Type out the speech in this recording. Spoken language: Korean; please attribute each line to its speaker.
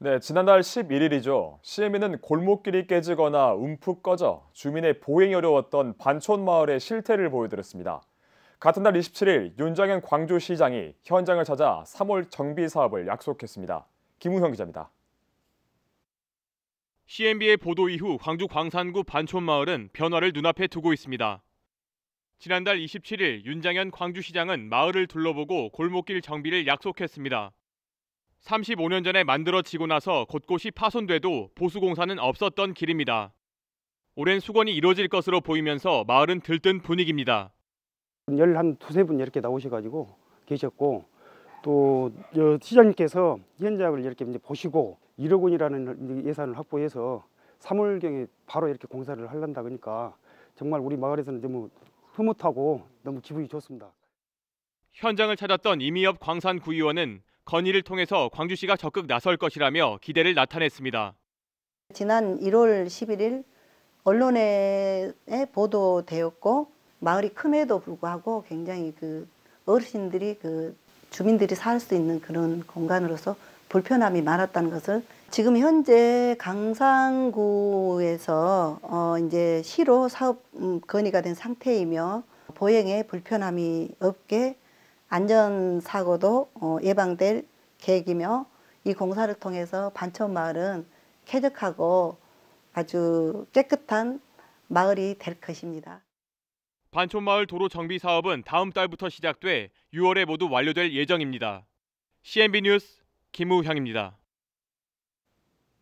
Speaker 1: 네, 지난달 11일이죠. CME는 골목길이 깨지거나 움푹 꺼져 주민의 보행이 어려웠던 반촌 마을의 실태를 보여드렸습니다. 같은 달 27일 윤장현 광주시장이 현장을 찾아 3월 정비 사업을 약속했습니다. 김우현 기자입니다.
Speaker 2: CNB의 보도 이후 광주 광산구 반촌 마을은 변화를 눈앞에 두고 있습니다. 지난달 27일 윤장현 광주시장은 마을을 둘러보고 골목길 정비를 약속했습니다. 35년 전에 만들어지고 나서 곳곳이 파손돼도 보수공사는 없었던 길입니다. 오랜 수건이 이루어질 것으로 보이면서 마을은 들뜬 분위기입니다.
Speaker 3: 열한 두세 분 이렇게 나오셔가지고 계셨고 또 시장님께서 현장을 이렇게 이제 보시고 1억 원이라는 예산을 확보해서 3월경에 바로 이렇게 공사를 하려다 그러니까 정말 우리 마을에서는 너무 흐뭇하고 너무 기분이 좋습니다.
Speaker 2: 현장을 찾았던 이미엽 광산구의원은 건의를 통해서 광주시가 적극 나설 것이라며 기대를 나타냈습니다.
Speaker 4: 지난 1월 11일 언론에 보도되었고 마을이 큼에도 불구하고 굉장히 그 어르신들이 그 주민들이 살 수 있는 그런 공간으로서 불편함이 많았다는 것을 지금 현재 강산구에서 어 이제 시로 사업 음, 건의가 된 상태이며 보행에 불편함이 없게 안전사고도 어, 예방될 계획이며 이 공사를 통해서 반천마을은 쾌적하고 아주 깨끗한 마을이 될 것입니다.
Speaker 2: 반촌마을 도로 정비 사업은 다음 달부터 시작돼 6월에 모두 완료될 예정입니다. CNB 뉴스 김우향입니다.